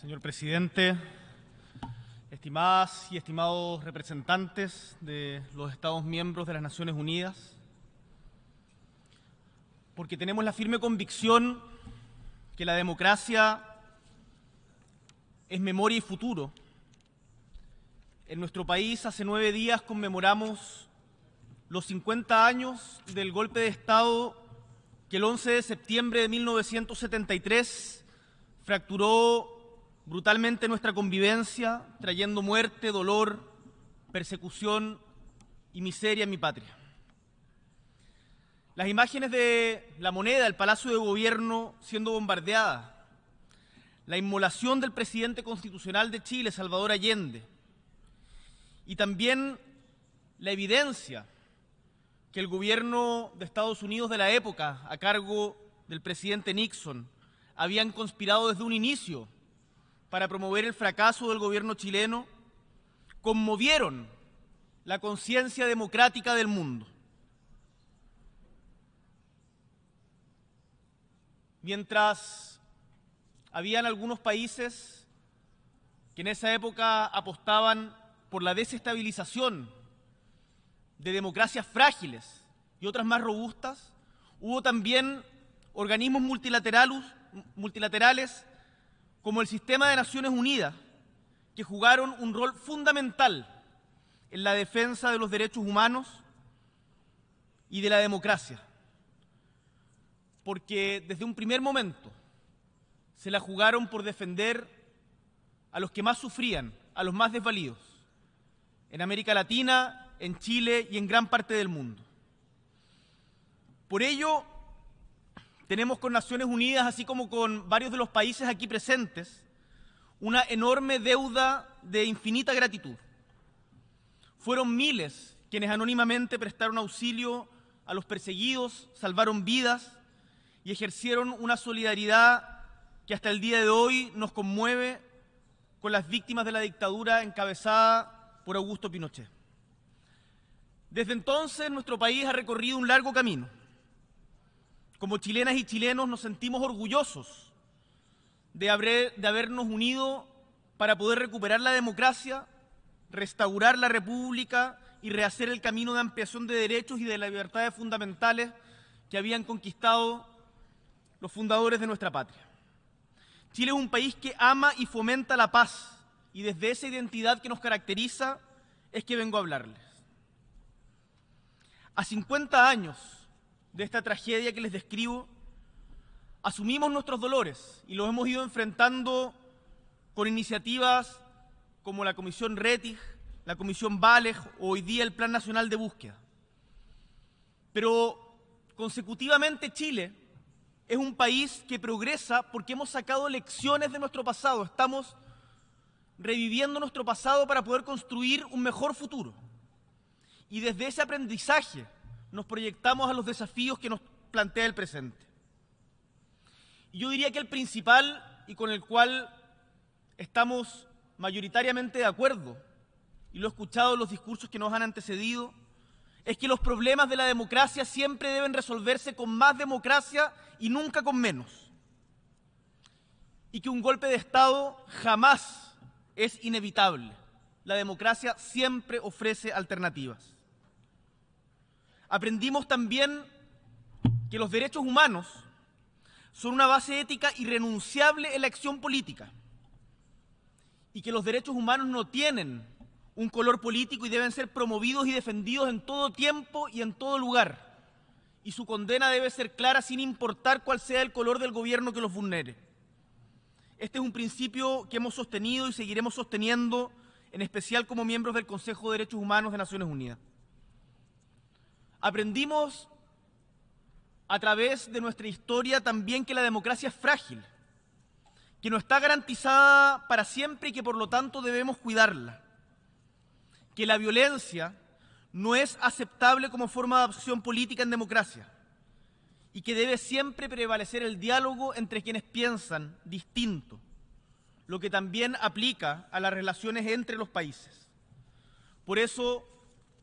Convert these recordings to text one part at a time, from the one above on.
Señor presidente, estimadas y estimados representantes de los Estados miembros de las Naciones Unidas, porque tenemos la firme convicción que la democracia es memoria y futuro. En nuestro país hace nueve días conmemoramos los 50 años del golpe de Estado que el 11 de septiembre de 1973 fracturó brutalmente nuestra convivencia, trayendo muerte, dolor, persecución y miseria en mi patria. Las imágenes de la moneda, el Palacio de Gobierno siendo bombardeada, la inmolación del presidente constitucional de Chile, Salvador Allende, y también la evidencia que el gobierno de Estados Unidos de la época, a cargo del presidente Nixon, habían conspirado desde un inicio para promover el fracaso del gobierno chileno conmovieron la conciencia democrática del mundo. Mientras habían algunos países que en esa época apostaban por la desestabilización de democracias frágiles y otras más robustas, hubo también organismos multilaterales como el sistema de Naciones Unidas, que jugaron un rol fundamental en la defensa de los derechos humanos y de la democracia. Porque desde un primer momento se la jugaron por defender a los que más sufrían, a los más desvalidos, en América Latina, en Chile y en gran parte del mundo. Por ello, tenemos con Naciones Unidas, así como con varios de los países aquí presentes, una enorme deuda de infinita gratitud. Fueron miles quienes anónimamente prestaron auxilio a los perseguidos, salvaron vidas y ejercieron una solidaridad que hasta el día de hoy nos conmueve con las víctimas de la dictadura encabezada por Augusto Pinochet. Desde entonces nuestro país ha recorrido un largo camino como chilenas y chilenos nos sentimos orgullosos de, haber, de habernos unido para poder recuperar la democracia, restaurar la república y rehacer el camino de ampliación de derechos y de las libertades fundamentales que habían conquistado los fundadores de nuestra patria. Chile es un país que ama y fomenta la paz y desde esa identidad que nos caracteriza es que vengo a hablarles. A 50 años de esta tragedia que les describo, asumimos nuestros dolores y los hemos ido enfrentando con iniciativas como la Comisión Retig, la Comisión Vales o hoy día el Plan Nacional de Búsqueda. Pero consecutivamente Chile es un país que progresa porque hemos sacado lecciones de nuestro pasado, estamos reviviendo nuestro pasado para poder construir un mejor futuro. Y desde ese aprendizaje nos proyectamos a los desafíos que nos plantea el presente. Yo diría que el principal y con el cual estamos mayoritariamente de acuerdo, y lo he escuchado en los discursos que nos han antecedido, es que los problemas de la democracia siempre deben resolverse con más democracia y nunca con menos. Y que un golpe de Estado jamás es inevitable. La democracia siempre ofrece alternativas aprendimos también que los derechos humanos son una base ética irrenunciable en la acción política y que los derechos humanos no tienen un color político y deben ser promovidos y defendidos en todo tiempo y en todo lugar. Y su condena debe ser clara sin importar cuál sea el color del gobierno que los vulnere. Este es un principio que hemos sostenido y seguiremos sosteniendo, en especial como miembros del Consejo de Derechos Humanos de Naciones Unidas. Aprendimos a través de nuestra historia también que la democracia es frágil, que no está garantizada para siempre y que por lo tanto debemos cuidarla, que la violencia no es aceptable como forma de acción política en democracia y que debe siempre prevalecer el diálogo entre quienes piensan distinto, lo que también aplica a las relaciones entre los países. Por eso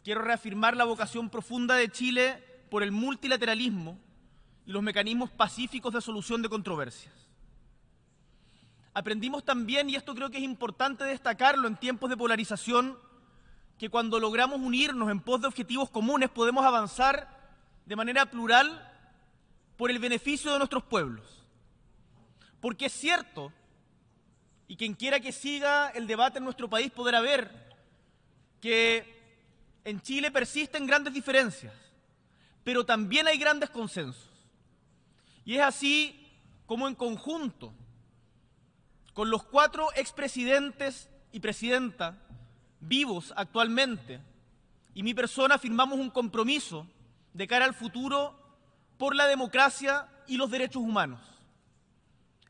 Quiero reafirmar la vocación profunda de Chile por el multilateralismo y los mecanismos pacíficos de solución de controversias. Aprendimos también, y esto creo que es importante destacarlo en tiempos de polarización, que cuando logramos unirnos en pos de objetivos comunes podemos avanzar de manera plural por el beneficio de nuestros pueblos. Porque es cierto, y quien quiera que siga el debate en nuestro país podrá ver, que en Chile persisten grandes diferencias, pero también hay grandes consensos. Y es así como en conjunto, con los cuatro expresidentes y presidenta vivos actualmente, y mi persona firmamos un compromiso de cara al futuro por la democracia y los derechos humanos.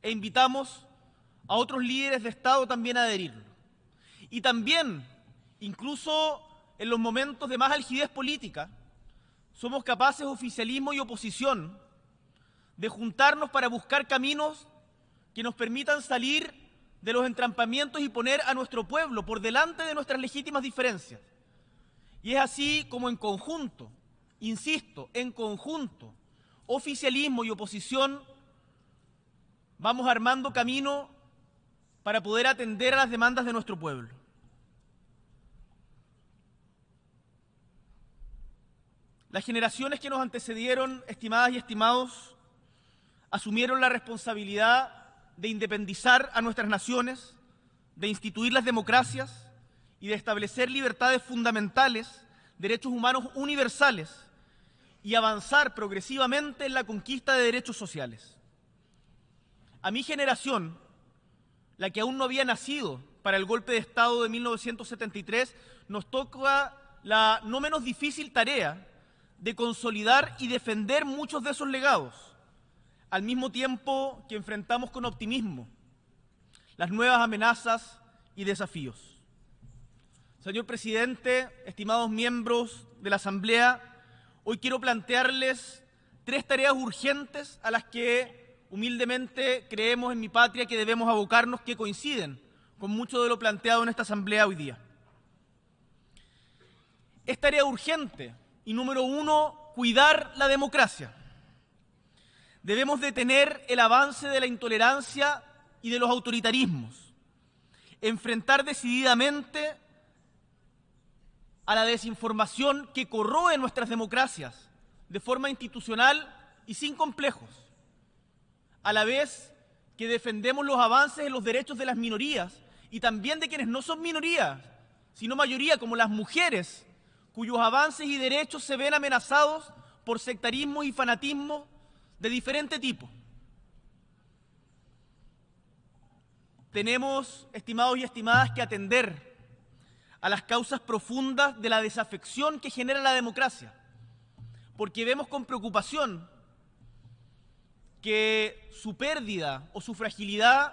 E invitamos a otros líderes de Estado también a adherirlo. Y también, incluso en los momentos de más algidez política, somos capaces, oficialismo y oposición, de juntarnos para buscar caminos que nos permitan salir de los entrampamientos y poner a nuestro pueblo por delante de nuestras legítimas diferencias. Y es así como en conjunto, insisto, en conjunto, oficialismo y oposición, vamos armando camino para poder atender a las demandas de nuestro pueblo. Las generaciones que nos antecedieron, estimadas y estimados, asumieron la responsabilidad de independizar a nuestras naciones, de instituir las democracias y de establecer libertades fundamentales, derechos humanos universales y avanzar progresivamente en la conquista de derechos sociales. A mi generación, la que aún no había nacido para el golpe de Estado de 1973, nos toca la no menos difícil tarea de consolidar y defender muchos de esos legados, al mismo tiempo que enfrentamos con optimismo las nuevas amenazas y desafíos. Señor presidente, estimados miembros de la Asamblea, hoy quiero plantearles tres tareas urgentes a las que humildemente creemos en mi patria que debemos abocarnos, que coinciden con mucho de lo planteado en esta Asamblea hoy día. Es tarea urgente y número uno, cuidar la democracia. Debemos detener el avance de la intolerancia y de los autoritarismos. Enfrentar decididamente a la desinformación que corroe nuestras democracias de forma institucional y sin complejos. A la vez que defendemos los avances en los derechos de las minorías y también de quienes no son minorías, sino mayoría, como las mujeres cuyos avances y derechos se ven amenazados por sectarismo y fanatismo de diferente tipo. Tenemos, estimados y estimadas, que atender a las causas profundas de la desafección que genera la democracia, porque vemos con preocupación que su pérdida o su fragilidad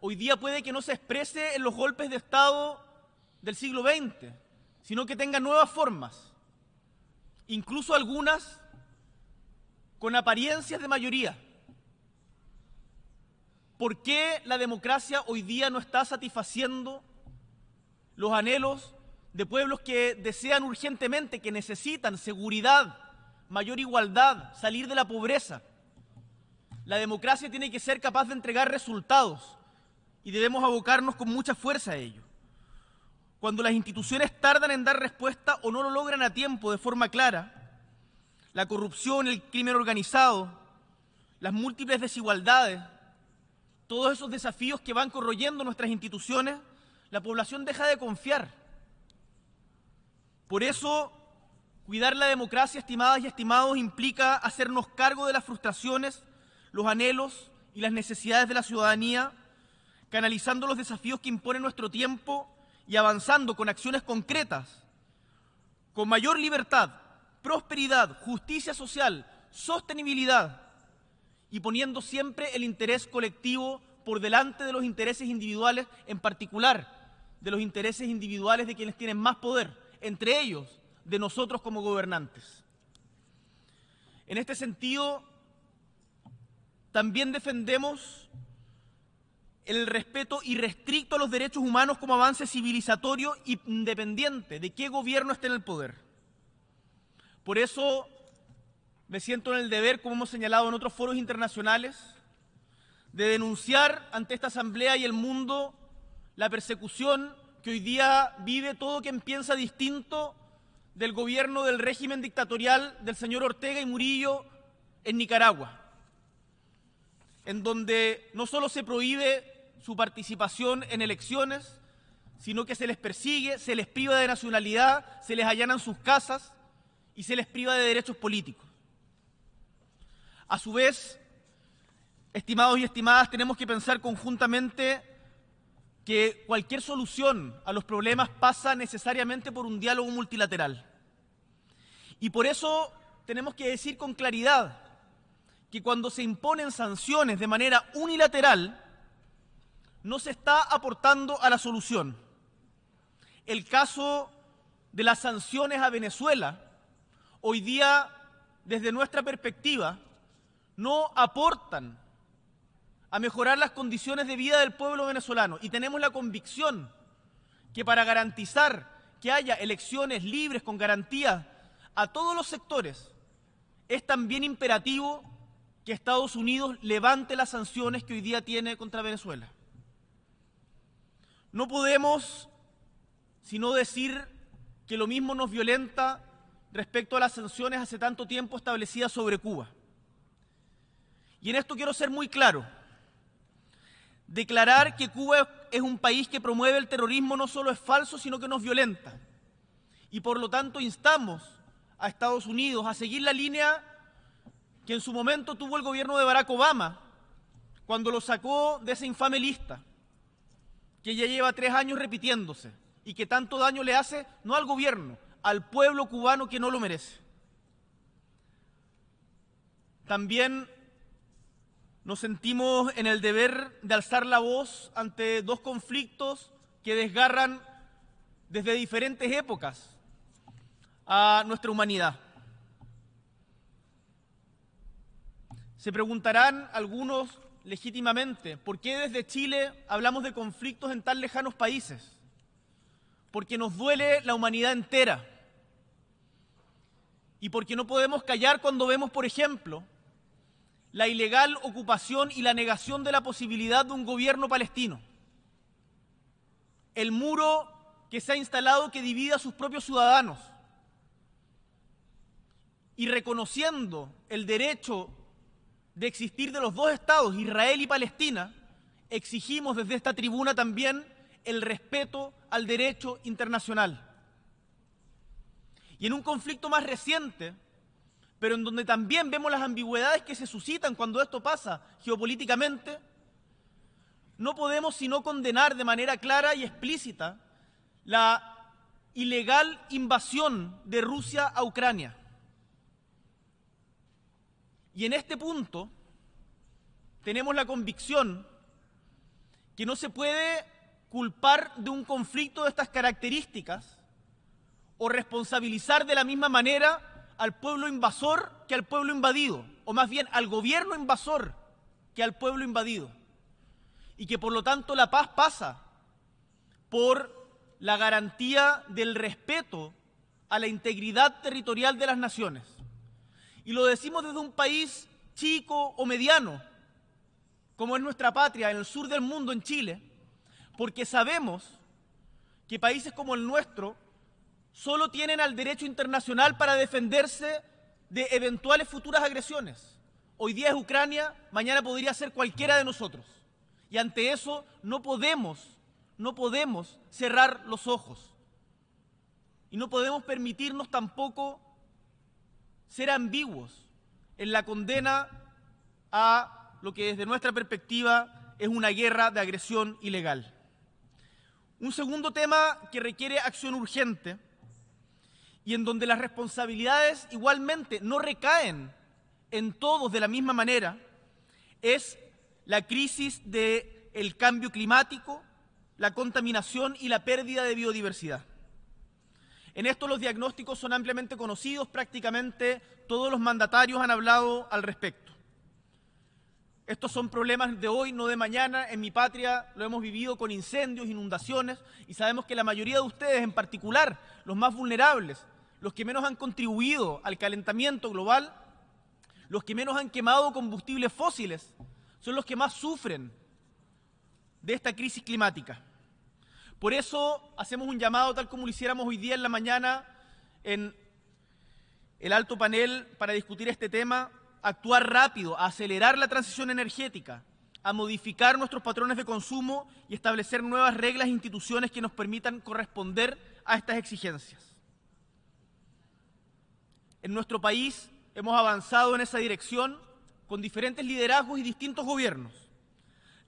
hoy día puede que no se exprese en los golpes de Estado del siglo XX, sino que tenga nuevas formas, incluso algunas con apariencias de mayoría. ¿Por qué la democracia hoy día no está satisfaciendo los anhelos de pueblos que desean urgentemente, que necesitan seguridad, mayor igualdad, salir de la pobreza? La democracia tiene que ser capaz de entregar resultados y debemos abocarnos con mucha fuerza a ello cuando las instituciones tardan en dar respuesta o no lo logran a tiempo de forma clara, la corrupción, el crimen organizado, las múltiples desigualdades, todos esos desafíos que van corroyendo nuestras instituciones, la población deja de confiar. Por eso, cuidar la democracia, estimadas y estimados, implica hacernos cargo de las frustraciones, los anhelos y las necesidades de la ciudadanía, canalizando los desafíos que impone nuestro tiempo y avanzando con acciones concretas, con mayor libertad, prosperidad, justicia social, sostenibilidad y poniendo siempre el interés colectivo por delante de los intereses individuales, en particular de los intereses individuales de quienes tienen más poder, entre ellos de nosotros como gobernantes. En este sentido, también defendemos el respeto irrestricto a los derechos humanos como avance civilizatorio independiente de qué gobierno esté en el poder. Por eso me siento en el deber, como hemos señalado en otros foros internacionales, de denunciar ante esta Asamblea y el mundo la persecución que hoy día vive todo quien piensa distinto del gobierno del régimen dictatorial del señor Ortega y Murillo en Nicaragua, en donde no solo se prohíbe su participación en elecciones, sino que se les persigue, se les priva de nacionalidad, se les allanan sus casas y se les priva de derechos políticos. A su vez, estimados y estimadas, tenemos que pensar conjuntamente que cualquier solución a los problemas pasa necesariamente por un diálogo multilateral. Y por eso tenemos que decir con claridad que cuando se imponen sanciones de manera unilateral, no se está aportando a la solución. El caso de las sanciones a Venezuela, hoy día, desde nuestra perspectiva, no aportan a mejorar las condiciones de vida del pueblo venezolano. Y tenemos la convicción que para garantizar que haya elecciones libres con garantía a todos los sectores, es también imperativo que Estados Unidos levante las sanciones que hoy día tiene contra Venezuela. No podemos sino decir que lo mismo nos violenta respecto a las sanciones hace tanto tiempo establecidas sobre Cuba. Y en esto quiero ser muy claro. Declarar que Cuba es un país que promueve el terrorismo no solo es falso, sino que nos violenta. Y por lo tanto instamos a Estados Unidos a seguir la línea que en su momento tuvo el gobierno de Barack Obama, cuando lo sacó de esa infame lista que ya lleva tres años repitiéndose y que tanto daño le hace no al gobierno, al pueblo cubano que no lo merece. También nos sentimos en el deber de alzar la voz ante dos conflictos que desgarran desde diferentes épocas a nuestra humanidad. Se preguntarán algunos legítimamente. ¿Por qué desde Chile hablamos de conflictos en tan lejanos países? Porque nos duele la humanidad entera. Y porque no podemos callar cuando vemos, por ejemplo, la ilegal ocupación y la negación de la posibilidad de un gobierno palestino. El muro que se ha instalado que divide a sus propios ciudadanos. Y reconociendo el derecho de existir de los dos estados, Israel y Palestina, exigimos desde esta tribuna también el respeto al derecho internacional. Y en un conflicto más reciente, pero en donde también vemos las ambigüedades que se suscitan cuando esto pasa geopolíticamente, no podemos sino condenar de manera clara y explícita la ilegal invasión de Rusia a Ucrania. Y en este punto tenemos la convicción que no se puede culpar de un conflicto de estas características o responsabilizar de la misma manera al pueblo invasor que al pueblo invadido, o más bien al gobierno invasor que al pueblo invadido. Y que por lo tanto la paz pasa por la garantía del respeto a la integridad territorial de las naciones. Y lo decimos desde un país chico o mediano, como es nuestra patria, en el sur del mundo, en Chile, porque sabemos que países como el nuestro solo tienen al derecho internacional para defenderse de eventuales futuras agresiones. Hoy día es Ucrania, mañana podría ser cualquiera de nosotros. Y ante eso no podemos, no podemos cerrar los ojos. Y no podemos permitirnos tampoco ser ambiguos en la condena a lo que desde nuestra perspectiva es una guerra de agresión ilegal. Un segundo tema que requiere acción urgente y en donde las responsabilidades igualmente no recaen en todos de la misma manera es la crisis del cambio climático, la contaminación y la pérdida de biodiversidad. En esto los diagnósticos son ampliamente conocidos, prácticamente todos los mandatarios han hablado al respecto. Estos son problemas de hoy, no de mañana. En mi patria lo hemos vivido con incendios, inundaciones, y sabemos que la mayoría de ustedes, en particular los más vulnerables, los que menos han contribuido al calentamiento global, los que menos han quemado combustibles fósiles, son los que más sufren de esta crisis climática. Por eso hacemos un llamado, tal como lo hiciéramos hoy día en la mañana, en el alto panel para discutir este tema, actuar rápido, a acelerar la transición energética, a modificar nuestros patrones de consumo y establecer nuevas reglas e instituciones que nos permitan corresponder a estas exigencias. En nuestro país hemos avanzado en esa dirección con diferentes liderazgos y distintos gobiernos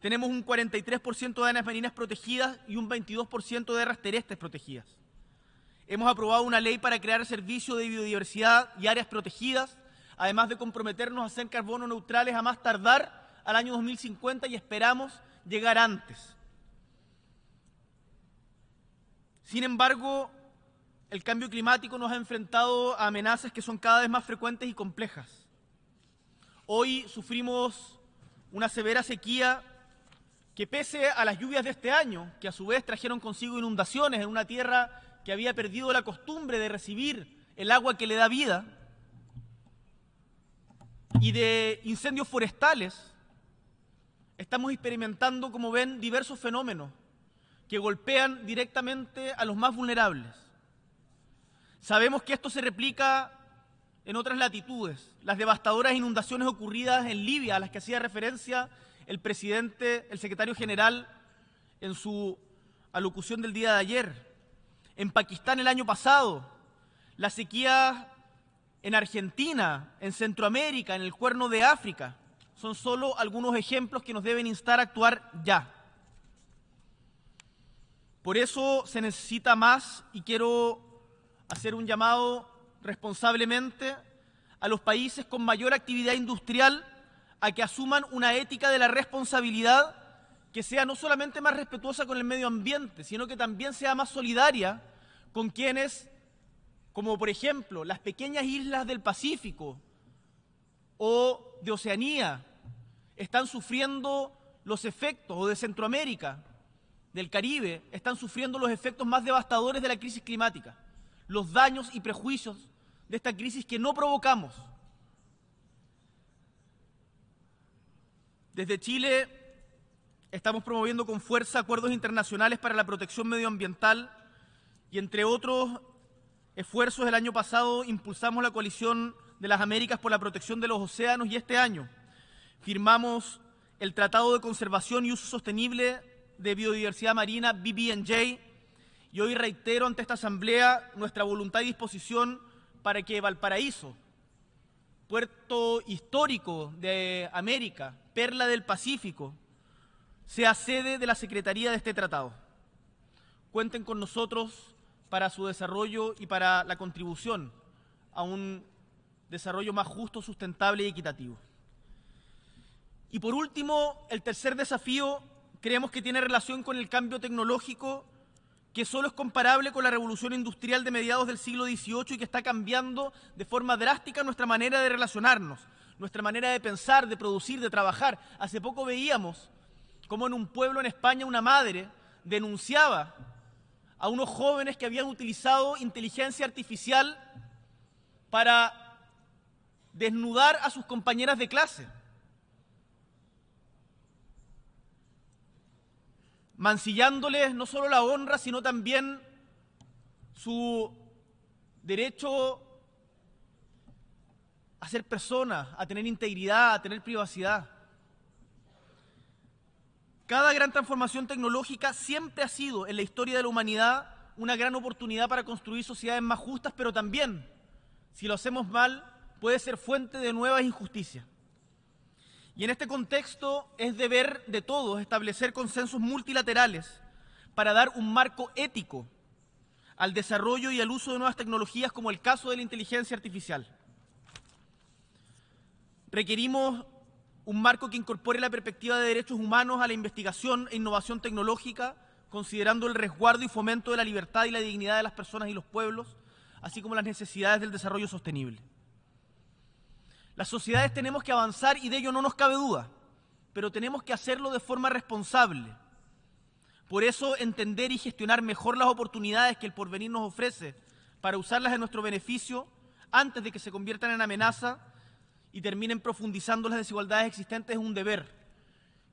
tenemos un 43% de áreas marinas protegidas y un 22% de áreas terrestres protegidas. Hemos aprobado una ley para crear servicios de biodiversidad y áreas protegidas, además de comprometernos a ser carbono neutrales a más tardar al año 2050 y esperamos llegar antes. Sin embargo, el cambio climático nos ha enfrentado a amenazas que son cada vez más frecuentes y complejas. Hoy sufrimos una severa sequía que pese a las lluvias de este año, que a su vez trajeron consigo inundaciones en una tierra que había perdido la costumbre de recibir el agua que le da vida, y de incendios forestales, estamos experimentando, como ven, diversos fenómenos que golpean directamente a los más vulnerables. Sabemos que esto se replica en otras latitudes. Las devastadoras inundaciones ocurridas en Libia, a las que hacía referencia el presidente, el secretario general, en su alocución del día de ayer, en Pakistán el año pasado, la sequía en Argentina, en Centroamérica, en el cuerno de África, son solo algunos ejemplos que nos deben instar a actuar ya. Por eso se necesita más y quiero hacer un llamado responsablemente a los países con mayor actividad industrial a que asuman una ética de la responsabilidad que sea no solamente más respetuosa con el medio ambiente, sino que también sea más solidaria con quienes, como por ejemplo las pequeñas islas del Pacífico o de Oceanía, están sufriendo los efectos, o de Centroamérica, del Caribe, están sufriendo los efectos más devastadores de la crisis climática, los daños y prejuicios de esta crisis que no provocamos Desde Chile estamos promoviendo con fuerza acuerdos internacionales para la protección medioambiental y entre otros esfuerzos del año pasado impulsamos la coalición de las Américas por la protección de los océanos y este año firmamos el Tratado de Conservación y Uso Sostenible de Biodiversidad Marina, BBNJ, y hoy reitero ante esta Asamblea nuestra voluntad y disposición para que Valparaíso puerto histórico de América, perla del Pacífico, sea sede de la Secretaría de este tratado. Cuenten con nosotros para su desarrollo y para la contribución a un desarrollo más justo, sustentable y equitativo. Y por último, el tercer desafío creemos que tiene relación con el cambio tecnológico que solo es comparable con la revolución industrial de mediados del siglo XVIII y que está cambiando de forma drástica nuestra manera de relacionarnos, nuestra manera de pensar, de producir, de trabajar. Hace poco veíamos cómo en un pueblo en España una madre denunciaba a unos jóvenes que habían utilizado inteligencia artificial para desnudar a sus compañeras de clase. mancillándoles no solo la honra, sino también su derecho a ser personas, a tener integridad, a tener privacidad. Cada gran transformación tecnológica siempre ha sido en la historia de la humanidad una gran oportunidad para construir sociedades más justas, pero también, si lo hacemos mal, puede ser fuente de nuevas injusticias. Y en este contexto es deber de todos establecer consensos multilaterales para dar un marco ético al desarrollo y al uso de nuevas tecnologías como el caso de la inteligencia artificial. Requerimos un marco que incorpore la perspectiva de derechos humanos a la investigación e innovación tecnológica, considerando el resguardo y fomento de la libertad y la dignidad de las personas y los pueblos, así como las necesidades del desarrollo sostenible. Las sociedades tenemos que avanzar y de ello no nos cabe duda, pero tenemos que hacerlo de forma responsable. Por eso entender y gestionar mejor las oportunidades que el porvenir nos ofrece para usarlas en nuestro beneficio antes de que se conviertan en amenaza y terminen profundizando las desigualdades existentes es un deber,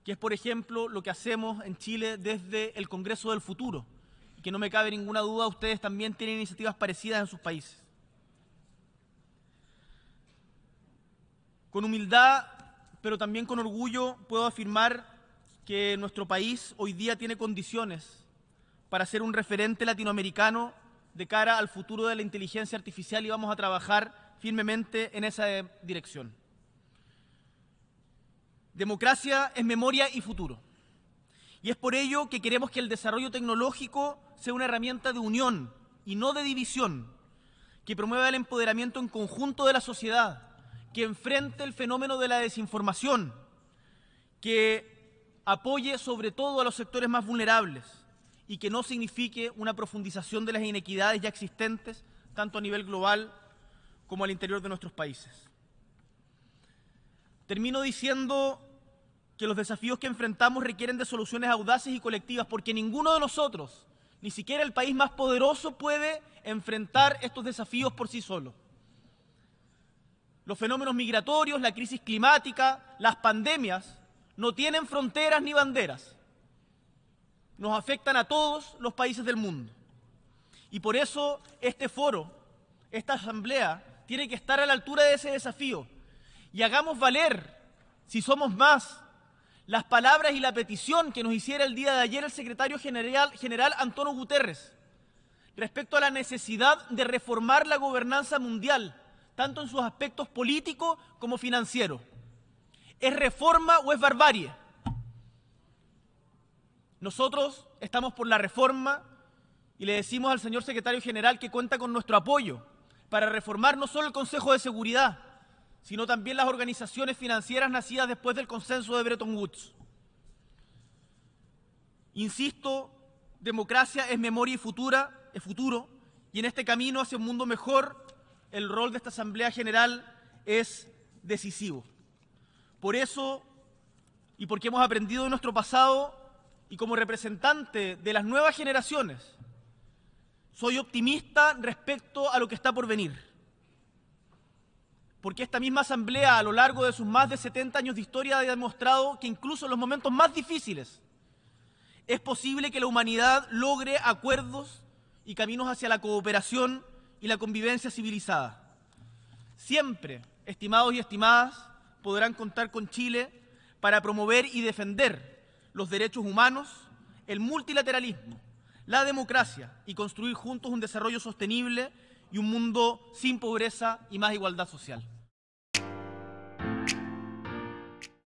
que es por ejemplo lo que hacemos en Chile desde el Congreso del Futuro, y que no me cabe ninguna duda ustedes también tienen iniciativas parecidas en sus países. Con humildad, pero también con orgullo, puedo afirmar que nuestro país hoy día tiene condiciones para ser un referente latinoamericano de cara al futuro de la inteligencia artificial y vamos a trabajar firmemente en esa eh, dirección. Democracia es memoria y futuro. Y es por ello que queremos que el desarrollo tecnológico sea una herramienta de unión y no de división, que promueva el empoderamiento en conjunto de la sociedad, que enfrente el fenómeno de la desinformación, que apoye sobre todo a los sectores más vulnerables y que no signifique una profundización de las inequidades ya existentes, tanto a nivel global como al interior de nuestros países. Termino diciendo que los desafíos que enfrentamos requieren de soluciones audaces y colectivas, porque ninguno de nosotros, ni siquiera el país más poderoso, puede enfrentar estos desafíos por sí solo. Los fenómenos migratorios, la crisis climática, las pandemias, no tienen fronteras ni banderas. Nos afectan a todos los países del mundo. Y por eso este foro, esta asamblea, tiene que estar a la altura de ese desafío. Y hagamos valer, si somos más, las palabras y la petición que nos hiciera el día de ayer el secretario general, general Antonio Guterres respecto a la necesidad de reformar la gobernanza mundial tanto en sus aspectos políticos como financieros. ¿Es reforma o es barbarie? Nosotros estamos por la reforma y le decimos al señor secretario general que cuenta con nuestro apoyo para reformar no solo el Consejo de Seguridad, sino también las organizaciones financieras nacidas después del consenso de Bretton Woods. Insisto, democracia es memoria y futura, es futuro, y en este camino hacia un mundo mejor el rol de esta Asamblea General es decisivo. Por eso, y porque hemos aprendido de nuestro pasado, y como representante de las nuevas generaciones, soy optimista respecto a lo que está por venir. Porque esta misma Asamblea, a lo largo de sus más de 70 años de historia, ha demostrado que incluso en los momentos más difíciles es posible que la humanidad logre acuerdos y caminos hacia la cooperación y la convivencia civilizada. Siempre, estimados y estimadas, podrán contar con Chile para promover y defender los derechos humanos, el multilateralismo, la democracia y construir juntos un desarrollo sostenible y un mundo sin pobreza y más igualdad social.